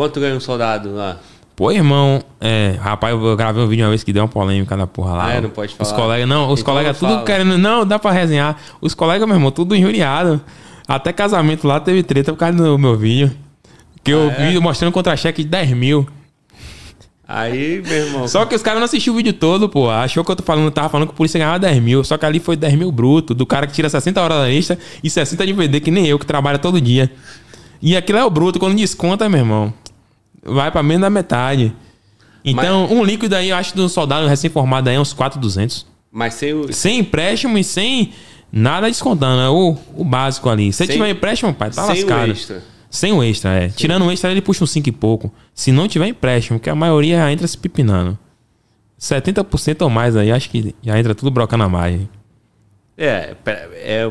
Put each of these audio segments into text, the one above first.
Quanto ganha um soldado lá? Pô, irmão, é, rapaz, eu gravei um vídeo uma vez que deu uma polêmica na porra lá. É, não pode falar. Os colegas, não, os então colegas tudo fala. querendo, não, dá pra resenhar. Os colegas, meu irmão, tudo injuriado. Até casamento lá teve treta por causa do meu vídeo. Que eu ah, é? vi mostrando contra-cheque de 10 mil. Aí, meu irmão. Só que os caras não assistiram o vídeo todo, pô. Achou que eu tô falando, tava falando que o polícia ganhava 10 mil. Só que ali foi 10 mil bruto, do cara que tira 60 horas da lista e 60 de VD, que nem eu, que trabalha todo dia. E aquilo é o bruto, quando desconta, meu irmão vai para menos da metade. Então, Mas... um líquido aí, eu acho, de um soldado recém-formado aí, uns 4,200. Mas sem, o... sem empréstimo e sem nada descontando, é o, o básico ali. Se sem... tiver empréstimo, pai, tá sem lascado. O extra. Sem o extra, é. Tirando o extra, ele puxa um 5 e pouco. Se não tiver empréstimo, que a maioria já entra se pipinando. 70% ou mais aí, acho que já entra tudo brocando a margem. É, é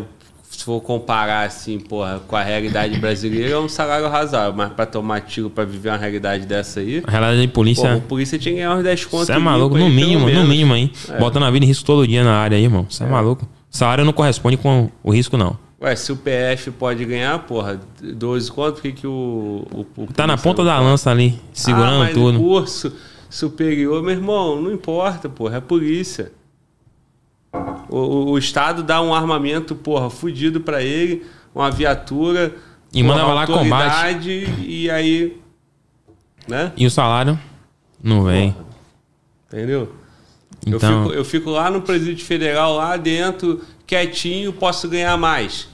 se for comparar assim, porra, com a realidade brasileira, é um salário razoável, mas pra tomar tiro, pra viver uma realidade dessa aí. A realidade é de polícia. Porra, o polícia tinha que ganhar uns 10 contos. Você é maluco, no mínimo, no mínimo, hein? É. Botando a vida em risco todo dia na área aí, irmão. Você é. é maluco. Salário não corresponde com o risco, não. Ué, se o PF pode ganhar, porra, 12 contos, o que que o. o, o tá na ponta da lança ali, segurando ah, mas tudo. curso superior, meu irmão, não importa, porra, é a polícia. O, o Estado dá um armamento, porra, fudido para ele, uma viatura. E uma mandava lá combate. E aí. Né? E o salário? Não vem. Porra. Entendeu? Então... Eu, fico, eu fico lá no presídio federal, lá dentro, quietinho, posso ganhar mais.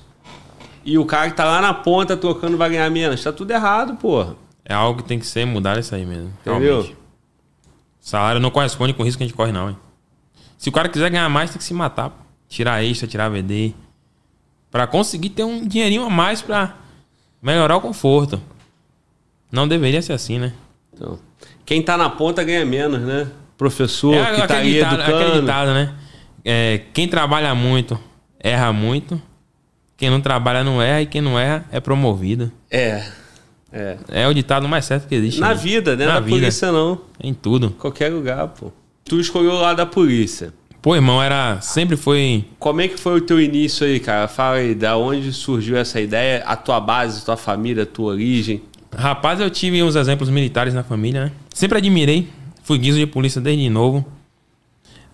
E o cara que tá lá na ponta tocando vai ganhar menos. Tá tudo errado, porra. É algo que tem que ser mudar isso aí mesmo. Entendeu? Realmente. Salário não corresponde com o risco que a gente corre, não, hein? Se o cara quiser ganhar mais, tem que se matar. Pô. Tirar extra, tirar VD. para conseguir ter um dinheirinho a mais para melhorar o conforto. Não deveria ser assim, né? Então, quem tá na ponta ganha menos, né? Professor é, que tá aí educando. né? É, quem trabalha muito, erra muito. Quem não trabalha, não erra. E quem não erra, é promovido. É. É, é o ditado mais certo que existe. Na né? vida, né? Na, na é vida. polícia, não. Em tudo. Qualquer lugar, pô. Tu escolheu o lado da polícia. Pô, irmão, era. Sempre foi. Como é que foi o teu início aí, cara? Fala aí, da onde surgiu essa ideia? A tua base, tua família, tua origem? Rapaz, eu tive uns exemplos militares na família, né? Sempre admirei. Fui guiso de polícia desde novo.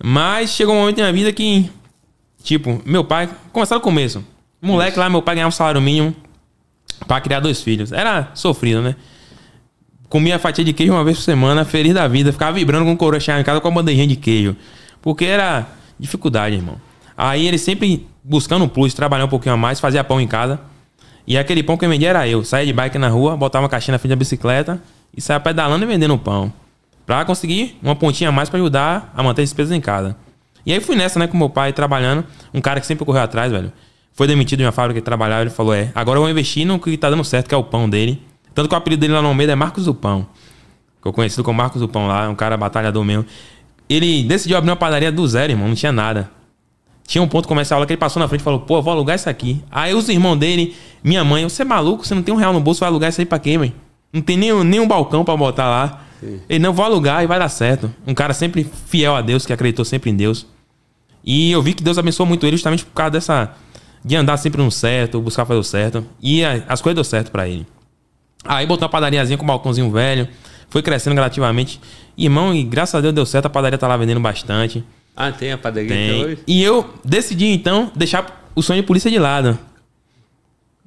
Mas chegou um momento na minha vida que. Tipo, meu pai. Começar do começo. Moleque Isso. lá, meu pai ganhava um salário mínimo pra criar dois filhos. Era sofrido, né? comia fatia de queijo uma vez por semana, feliz da vida, ficava vibrando com o coroa em casa com a bandejinha de queijo. Porque era dificuldade, irmão. Aí ele sempre buscando um plus, trabalhar um pouquinho a mais, fazia pão em casa. E aquele pão que eu vendia era eu. Saía de bike na rua, botava uma caixinha na frente da bicicleta e saía pedalando e vendendo pão. Pra conseguir uma pontinha a mais para ajudar a manter as despesas em casa. E aí fui nessa, né, com meu pai trabalhando. Um cara que sempre correu atrás, velho. Foi demitido de uma fábrica que trabalhava, ele falou: É, agora eu vou investir no que tá dando certo, que é o pão dele. Tanto que o apelido dele lá no Almeida é Marcos do Pão. Que eu conhecido como Marcos do Pão lá, é um cara batalhador mesmo. Ele decidiu abrir uma padaria do zero, irmão, não tinha nada. Tinha um ponto comercial lá que ele passou na frente e falou: pô, vou alugar isso aqui. Aí os irmãos dele, minha mãe, você é maluco? Você não tem um real no bolso, vai alugar isso aí pra quem, mãe? Não tem nenhum, nenhum balcão para botar lá. Sim. Ele não, vou alugar e vai dar certo. Um cara sempre fiel a Deus, que acreditou sempre em Deus. E eu vi que Deus abençoou muito ele justamente por causa dessa. de andar sempre no certo, buscar fazer o certo. E as coisas deu certo para ele. Aí botou uma padariazinha com um balcãozinho velho. Foi crescendo gradativamente. Irmão, e graças a Deus deu certo, a padaria tá lá vendendo bastante. Ah, tem a padaria tem. hoje? E eu decidi, então, deixar o sonho de polícia de lado.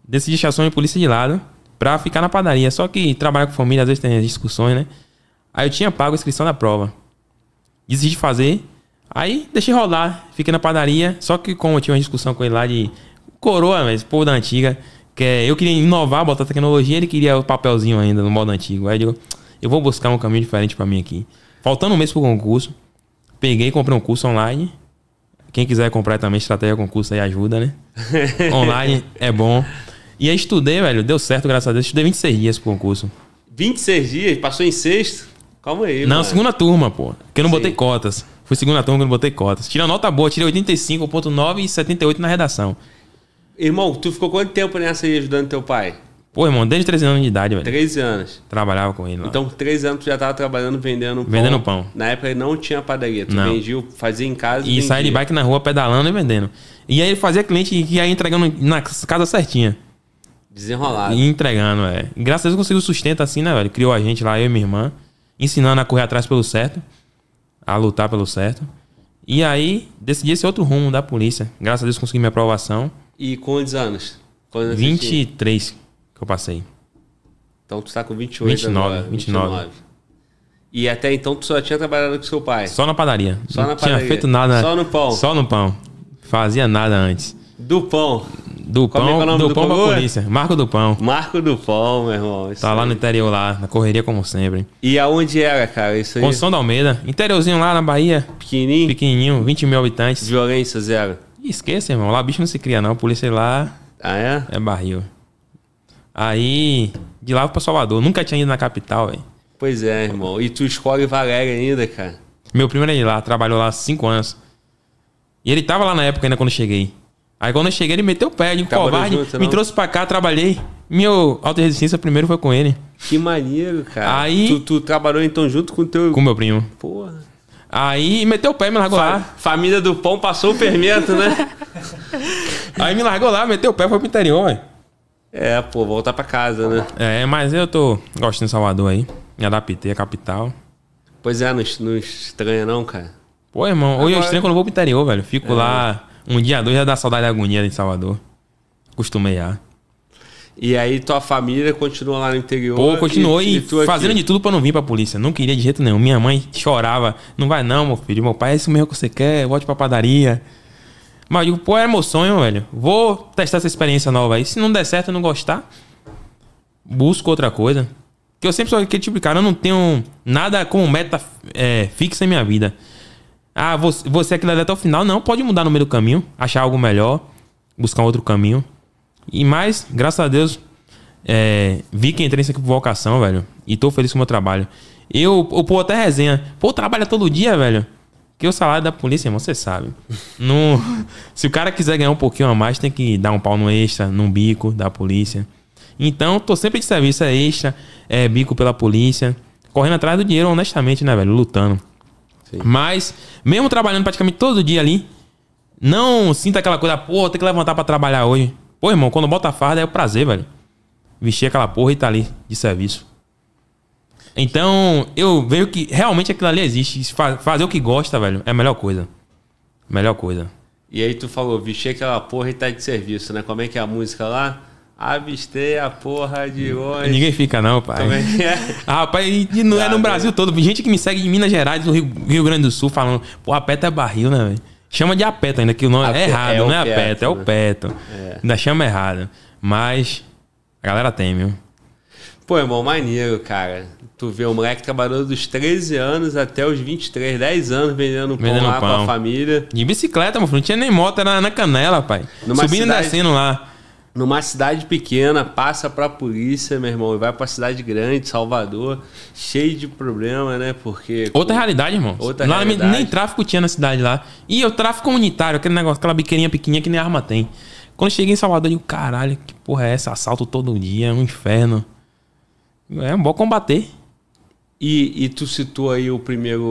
Decidi deixar o sonho de polícia de lado pra ficar na padaria. Só que trabalhar com família, às vezes tem discussões, né? Aí eu tinha pago a inscrição da prova. Decidi de fazer. Aí deixei rolar. Fiquei na padaria. Só que como eu tinha uma discussão com ele lá de coroa, mas povo da antiga. Que é, eu queria inovar, botar tecnologia, ele queria o papelzinho ainda no modo antigo. Aí eu eu vou buscar um caminho diferente para mim aqui. Faltando um mês pro concurso, peguei e comprei um curso online. Quem quiser comprar também, estratégia concurso aí ajuda, né? Online é bom. E aí estudei, velho, deu certo, graças a Deus. Estudei 26 dias pro concurso. 26 dias? Passou em sexto? Calma aí. Não, mano. segunda turma, pô. Que eu não Sim. botei cotas. Fui segunda turma que eu não botei cotas. Tirei nota boa, tirei 85,9 e 78 na redação. Irmão, tu ficou quanto tempo nessa aí ajudando teu pai? Pô, irmão, desde 13 anos de idade, velho. 13 anos. Trabalhava com ele lá. Então, 13 anos tu já tava trabalhando vendendo pão. Vendendo pão. Na época ele não tinha padaria. Tu não. vendia, fazia em casa. E, e saia de bike na rua pedalando e vendendo. E aí ele fazia cliente que ia entregando na casa certinha. Desenrolado. E entregando, velho. É. Graças a Deus conseguiu sustento assim, né, velho? Criou a gente lá, eu e minha irmã. Ensinando a correr atrás pelo certo. A lutar pelo certo. E aí, decidi esse outro rumo da polícia. Graças a Deus consegui minha aprovação. E quantos anos? 23 que eu passei. Então tu tá com 28 29, agora, 29. 29. E até então tu só tinha trabalhado com seu pai? Só na padaria. Só Não na padaria. tinha feito nada. Só no pão? Só no pão. Fazia nada antes. Do pão? Do é é pão, é do, do pão pra polícia. Marco do pão. Marco do pão, meu irmão. Isso tá aí. lá no interior, lá, na correria como sempre. E aonde era, cara? Isso aí? Construção da Almeida. Interiorzinho lá na Bahia. Pequenininho? Pequenininho, 20 mil habitantes. Violência zero. Esqueça, irmão. Lá bicho não se cria, não. A polícia lá. Ah, é? É barril. Aí, de lá pra Salvador. Nunca tinha ido na capital, velho. Pois é, irmão. E tu escolhe Valéria ainda, cara. Meu primo era de lá, trabalhou lá cinco anos. E ele tava lá na época ainda quando eu cheguei. Aí quando eu cheguei, ele meteu o pé, de covarde, junto, me trouxe pra cá, trabalhei. Meu auto resistência primeiro foi com ele. Que maneiro, cara. Aí. Tu, tu trabalhou então junto com teu. Com meu primo. Porra. Aí meteu o pé, me largou Fa lá. Família do pão passou o fermento, né? Aí me largou lá, meteu o pé, foi pro interior, ué. É, pô, voltar pra casa, né? É, mas eu tô gostando de Salvador aí. Me adaptei à capital. Pois é, não, não estranha não, cara. Pô, irmão, hoje eu é estranho quando eu vou pro interior, velho. Fico é. lá um dia, dois, já dá saudade e agonia de Salvador. Costumei a. E aí tua família continua lá no interior. Pô, continuou e, e, e fazendo aqui. de tudo para não vir pra polícia. Não queria de jeito nenhum. Minha mãe chorava. Não vai não, meu filho. Meu pai, é isso mesmo que você quer. Volte pra padaria. Mas digo, pô, é meu sonho, velho. Vou testar essa experiência nova aí. Se não der certo, eu não gostar, busco outra coisa. Que eu sempre sou aquele tipo de cara. Eu não tenho nada como meta é, fixa em minha vida. Ah, você, você é aquilo ali até o final. Não, pode mudar no meio do caminho. Achar algo melhor. Buscar um outro caminho. E mais, graças a Deus, é, vi que entrei nessa aqui por vocação, velho. E tô feliz com o meu trabalho. Eu, o pô, até resenha. Pô, trabalha todo dia, velho. Que o salário da polícia, irmão, você sabe. No, se o cara quiser ganhar um pouquinho a mais, tem que dar um pau no extra, num bico da polícia. Então, tô sempre de serviço é extra, é bico pela polícia. Correndo atrás do dinheiro, honestamente, né, velho? Lutando. Sim. Mas, mesmo trabalhando praticamente todo dia ali, não sinta aquela coisa, pô, tem que levantar para trabalhar hoje. Pô, irmão, quando bota a farda é o prazer, velho. Vestir aquela porra e tá ali de serviço. Então, eu vejo que realmente aquilo ali existe. Fazer o que gosta, velho, é a melhor coisa. Melhor coisa. E aí tu falou, vestir aquela porra e tá de serviço, né? Como é que é a música lá? Avistei a porra de hoje. Ninguém fica, não, pai. Também é. é? Ah, rapaz, não é no Brasil todo. Gente que me segue em Minas Gerais, no Rio, Grande do Sul, falando, pô, aperta é barril, né, velho? Chama de apeto ainda, que o nome é a, é errado, é não é, é apeto, é o né? peto. É. Ainda chama errado. Mas a galera tem, viu? Pô, irmão, maneiro, cara. Tu vê, o um moleque trabalhando dos 13 anos até os 23, 10 anos vendendo, vendendo pão lá pão. a família. De bicicleta, mano. Não tinha nem moto, era na canela, pai. Numa Subindo cidade... e descendo lá numa cidade pequena, passa pra polícia, meu irmão, e vai pra cidade grande, Salvador, cheio de problema, né? Porque. Outra realidade, irmão. Outra lá realidade. nem tráfico tinha na cidade lá. E o tráfico comunitário, aquele negócio, aquela biqueirinha pequenininha que nem arma tem. Quando eu cheguei em Salvador, eu digo, caralho, que porra é essa? Assalto todo dia, é um inferno. É bom combater. E, e, tu citou aí o primeiro,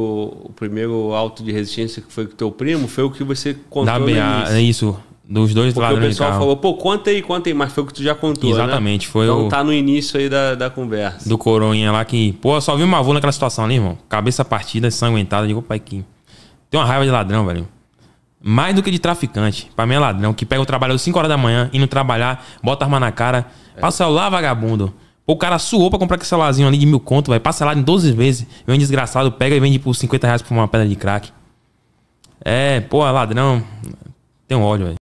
o primeiro alto de resistência que foi com teu primo, foi o que você contou da BA, É isso. Dos dois Porque lados. o pessoal falou, pô, conta aí, conta aí, mas foi o que tu já contou. Né? Exatamente, né? foi então, o. Então tá no início aí da, da conversa. Do Coroinha lá que, pô, só vi uma avô naquela situação ali, irmão. Cabeça partida, sanguentada. Digo, pai, que. Tem uma raiva de ladrão, velho. Mais do que de traficante. Pra mim é ladrão, que pega o trabalho às 5 horas da manhã, indo trabalhar, bota a arma na cara, é. passa lá, vagabundo. Pô, o cara suou pra comprar aquele celularzinho ali de mil conto, vai passa lá em 12 vezes. Vem um desgraçado, pega e vende por 50 reais por uma pedra de crack. É, pô, é ladrão. Tem um ódio, velho.